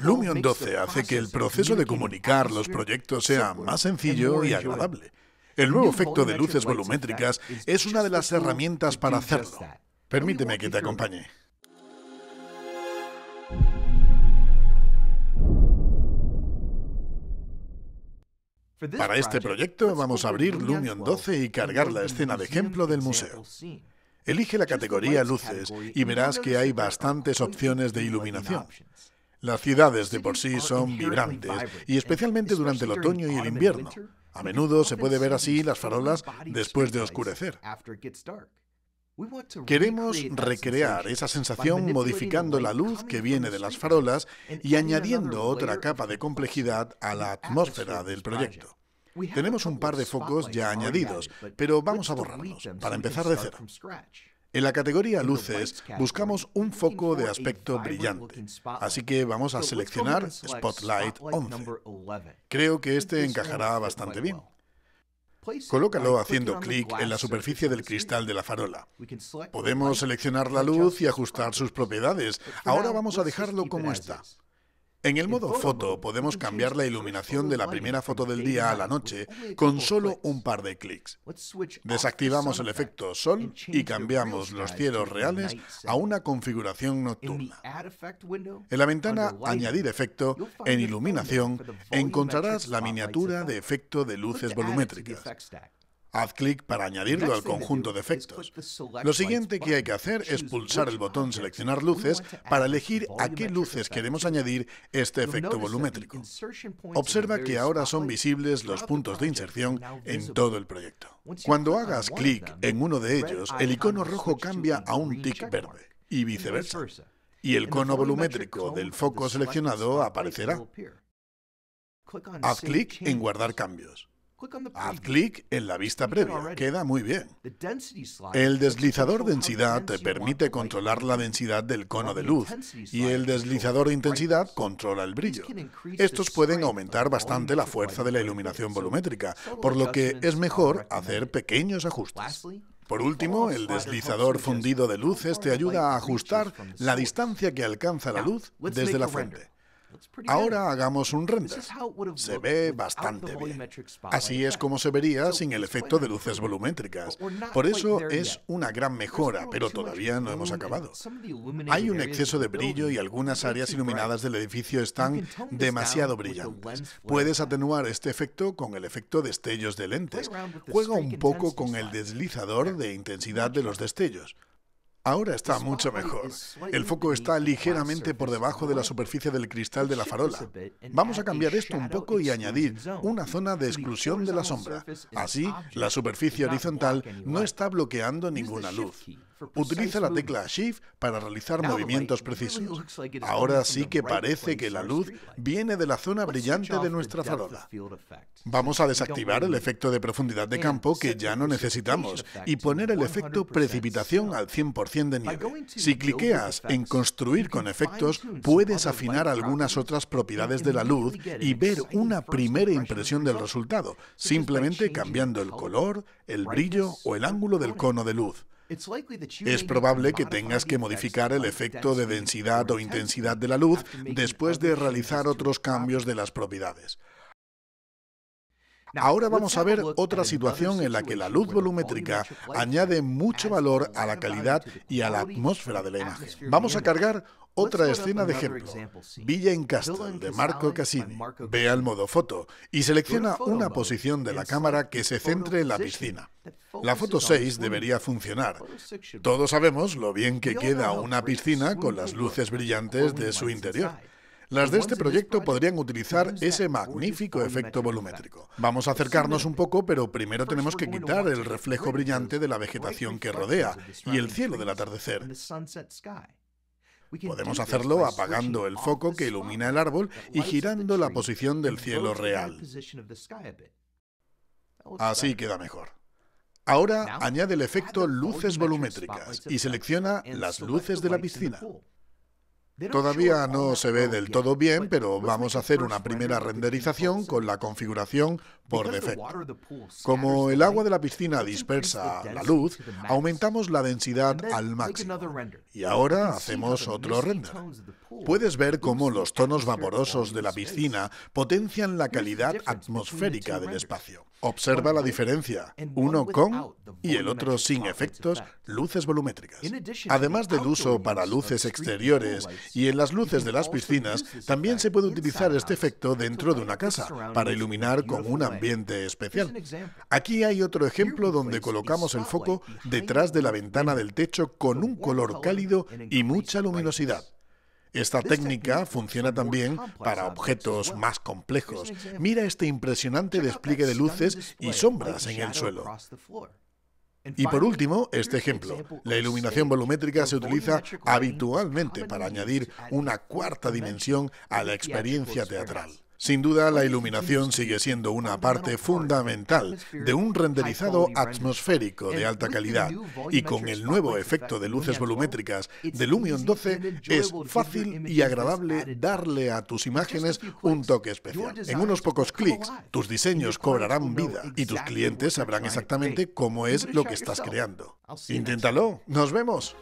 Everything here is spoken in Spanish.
Lumion 12 hace que el proceso de comunicar los proyectos sea más sencillo y agradable. El nuevo efecto de luces volumétricas es una de las herramientas para hacerlo. Permíteme que te acompañe. Para este proyecto vamos a abrir Lumion 12 y cargar la escena de ejemplo del museo. Elige la categoría luces y verás que hay bastantes opciones de iluminación. Las ciudades de por sí oh, son vibrantes, y especialmente durante el otoño y el invierno. A menudo se puede ver así las farolas después de oscurecer. Queremos recrear esa sensación modificando la luz que viene de las farolas y añadiendo otra capa de complejidad a la atmósfera del proyecto. Tenemos un par de focos ya añadidos, pero vamos a borrarlos para empezar de cero. En la categoría luces buscamos un foco de aspecto brillante, así que vamos a seleccionar Spotlight 11. Creo que este encajará bastante bien. Colócalo haciendo clic en la superficie del cristal de la farola. Podemos seleccionar la luz y ajustar sus propiedades. Ahora vamos a dejarlo como está. En el modo foto podemos cambiar la iluminación de la primera foto del día a la noche con solo un par de clics. Desactivamos el efecto sol y cambiamos los cielos reales a una configuración nocturna. En la ventana Añadir efecto, en iluminación encontrarás la miniatura de efecto de luces volumétricas. Haz clic para añadirlo al conjunto de efectos. Lo siguiente que hay que hacer es pulsar el botón Seleccionar luces para elegir a qué luces queremos añadir este efecto volumétrico. Observa que ahora son visibles los puntos de inserción en todo el proyecto. Cuando hagas clic en uno de ellos, el icono rojo cambia a un tick verde y viceversa. Y el cono volumétrico del foco seleccionado aparecerá. Haz clic en Guardar cambios. Haz clic en la vista previa, queda muy bien. El deslizador densidad te permite controlar la densidad del cono de luz y el deslizador de intensidad controla el brillo. Estos pueden aumentar bastante la fuerza de la iluminación volumétrica, por lo que es mejor hacer pequeños ajustes. Por último, el deslizador fundido de luces te ayuda a ajustar la distancia que alcanza la luz desde la fuente. Ahora hagamos un render. Se ve bastante bien. Así es como se vería sin el efecto de luces volumétricas. Por eso es una gran mejora, pero todavía no hemos acabado. Hay un exceso de brillo y algunas áreas iluminadas del edificio están demasiado brillantes. Puedes atenuar este efecto con el efecto destellos de lentes. Juega un poco con el deslizador de intensidad de los destellos. Ahora está mucho mejor. El foco está ligeramente por debajo de la superficie del cristal de la farola. Vamos a cambiar esto un poco y añadir una zona de exclusión de la sombra. Así, la superficie horizontal no está bloqueando ninguna luz. Utiliza la tecla Shift para realizar movimientos precisos. Ahora sí que parece que la luz viene de la zona brillante de nuestra farola. Vamos a desactivar el efecto de profundidad de campo que ya no necesitamos y poner el efecto precipitación al 100% de nieve. Si cliqueas en Construir con efectos, puedes afinar algunas otras propiedades de la luz y ver una primera impresión del resultado, simplemente cambiando el color, el brillo o el ángulo del cono de luz. Es probable que tengas que modificar el efecto de densidad o intensidad de la luz después de realizar otros cambios de las propiedades. Ahora vamos a ver otra situación en la que la luz volumétrica añade mucho valor a la calidad y a la atmósfera de la imagen. Vamos a cargar otra escena de ejemplo, Villa en Castle, de Marco Cassini. Ve al modo foto y selecciona una posición de la cámara que se centre en la piscina. La foto 6 debería funcionar. Todos sabemos lo bien que queda una piscina con las luces brillantes de su interior. Las de este proyecto podrían utilizar ese magnífico efecto volumétrico. Vamos a acercarnos un poco, pero primero tenemos que quitar el reflejo brillante de la vegetación que rodea y el cielo del atardecer. Podemos hacerlo apagando el foco que ilumina el árbol y girando la posición del cielo real. Así queda mejor. Ahora añade el efecto luces volumétricas y selecciona las luces de la piscina. Todavía no se ve del todo bien, pero vamos a hacer una primera renderización con la configuración por defecto. Como el agua de la piscina dispersa la luz, aumentamos la densidad al máximo. Y ahora hacemos otro render. Puedes ver cómo los tonos vaporosos de la piscina potencian la calidad atmosférica del espacio. Observa la diferencia, uno con y el otro sin efectos, luces volumétricas. Además del uso para luces exteriores y en las luces de las piscinas, también se puede utilizar este efecto dentro de una casa para iluminar con un ambiente especial. Aquí hay otro ejemplo donde colocamos el foco detrás de la ventana del techo con un color cálido y mucha luminosidad. Esta este técnica funciona también para objetos más complejos. Mira este impresionante despliegue de luces y sombras en el suelo. Y por último, este ejemplo. La iluminación volumétrica se utiliza habitualmente para añadir una cuarta dimensión a la experiencia teatral. Sin duda, la iluminación sigue siendo una parte fundamental de un renderizado atmosférico de alta calidad y con el nuevo efecto de luces volumétricas de Lumion 12 es fácil y agradable darle a tus imágenes un toque especial. En unos pocos clics, tus diseños cobrarán vida y tus clientes sabrán exactamente cómo es lo que estás creando. Inténtalo. Nos vemos.